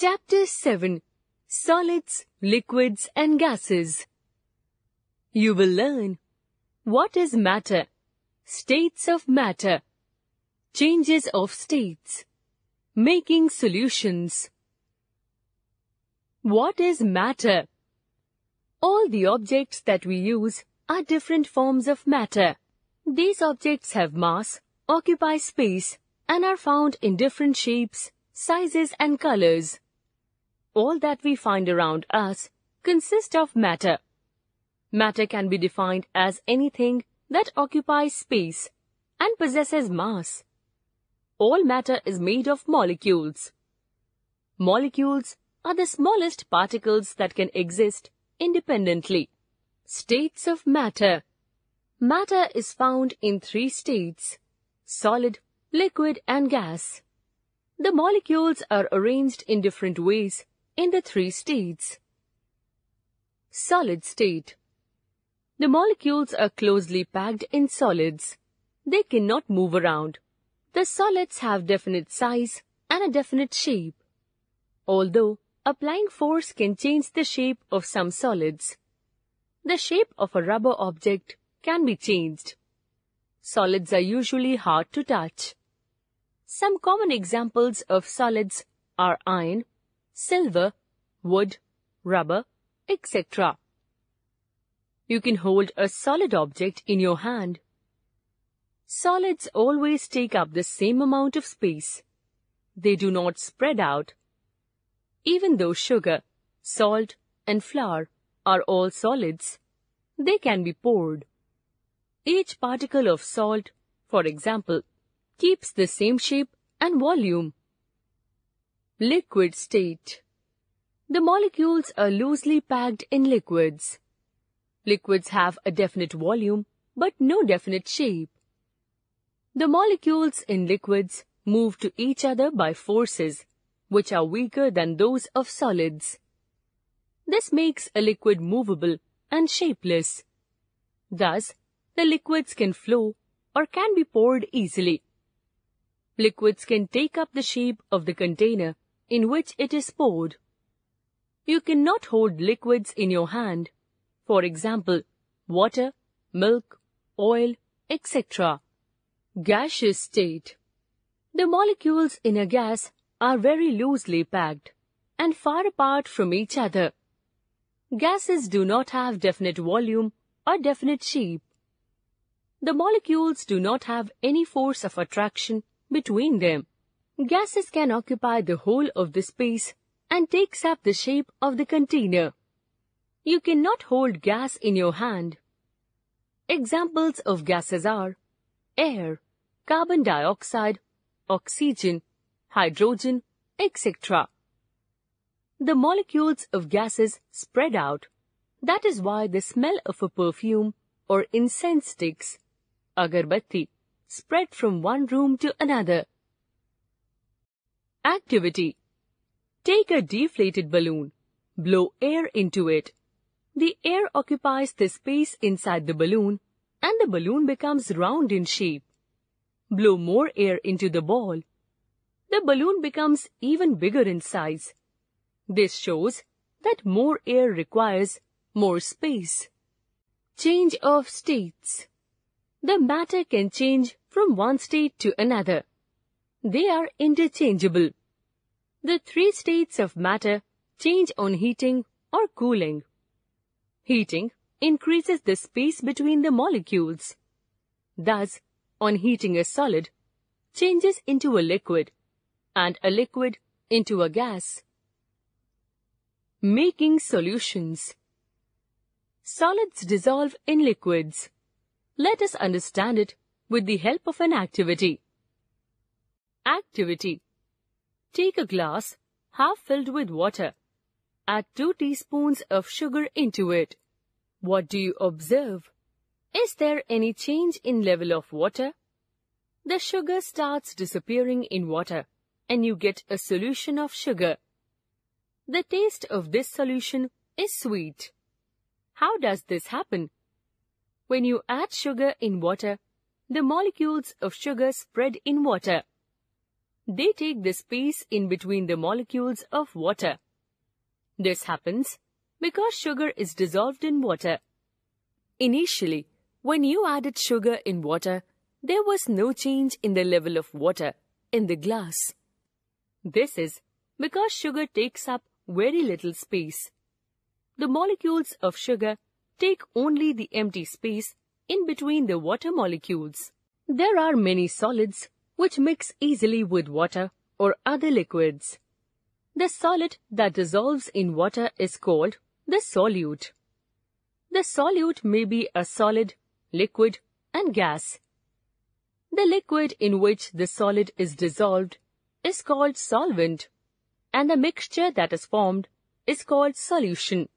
Chapter 7 Solids, Liquids and Gases You will learn What is matter? States of matter Changes of states Making solutions What is matter? All the objects that we use are different forms of matter. These objects have mass, occupy space, and are found in different shapes, sizes and colors all that we find around us consists of matter. Matter can be defined as anything that occupies space and possesses mass. All matter is made of molecules. Molecules are the smallest particles that can exist independently. States of matter. Matter is found in three states, solid, liquid and gas. The molecules are arranged in different ways in the three states. Solid state The molecules are closely packed in solids. They cannot move around. The solids have definite size and a definite shape. Although applying force can change the shape of some solids, the shape of a rubber object can be changed. Solids are usually hard to touch. Some common examples of solids are iron, silver, wood, rubber, etc. You can hold a solid object in your hand. Solids always take up the same amount of space. They do not spread out. Even though sugar, salt, and flour are all solids, they can be poured. Each particle of salt, for example, keeps the same shape and volume Liquid state. The molecules are loosely packed in liquids. Liquids have a definite volume but no definite shape. The molecules in liquids move to each other by forces which are weaker than those of solids. This makes a liquid movable and shapeless. Thus, the liquids can flow or can be poured easily. Liquids can take up the shape of the container in which it is poured. You cannot hold liquids in your hand, for example, water, milk, oil, etc. Gaseous state The molecules in a gas are very loosely packed and far apart from each other. Gases do not have definite volume or definite shape. The molecules do not have any force of attraction between them. Gases can occupy the whole of the space and takes up the shape of the container. You cannot hold gas in your hand. Examples of gases are air, carbon dioxide, oxygen, hydrogen, etc. The molecules of gases spread out. That is why the smell of a perfume or incense sticks, agarbatti, spread from one room to another activity. Take a deflated balloon. Blow air into it. The air occupies the space inside the balloon and the balloon becomes round in shape. Blow more air into the ball. The balloon becomes even bigger in size. This shows that more air requires more space. Change of states. The matter can change from one state to another. They are interchangeable. The three states of matter change on heating or cooling. Heating increases the space between the molecules. Thus, on heating a solid, changes into a liquid and a liquid into a gas. Making solutions. Solids dissolve in liquids. Let us understand it with the help of an activity. Activity Take a glass half filled with water. Add 2 teaspoons of sugar into it. What do you observe? Is there any change in level of water? The sugar starts disappearing in water and you get a solution of sugar. The taste of this solution is sweet. How does this happen? When you add sugar in water, the molecules of sugar spread in water they take the space in between the molecules of water. This happens because sugar is dissolved in water. Initially, when you added sugar in water, there was no change in the level of water in the glass. This is because sugar takes up very little space. The molecules of sugar take only the empty space in between the water molecules. There are many solids which mix easily with water or other liquids. The solid that dissolves in water is called the solute. The solute may be a solid, liquid and gas. The liquid in which the solid is dissolved is called solvent and the mixture that is formed is called solution.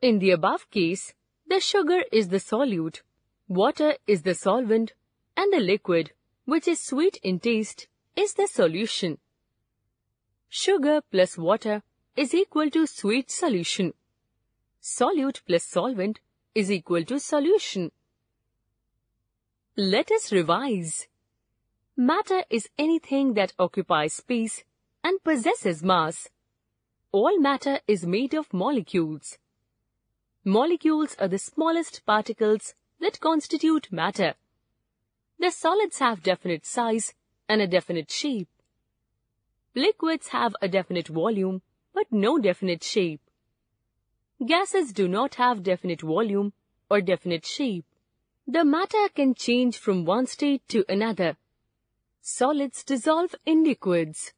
In the above case, the sugar is the solute, water is the solvent and the liquid which is sweet in taste, is the solution. Sugar plus water is equal to sweet solution. Solute plus solvent is equal to solution. Let us revise. Matter is anything that occupies space and possesses mass. All matter is made of molecules. Molecules are the smallest particles that constitute matter. The solids have definite size and a definite shape. Liquids have a definite volume but no definite shape. Gases do not have definite volume or definite shape. The matter can change from one state to another. Solids dissolve in liquids.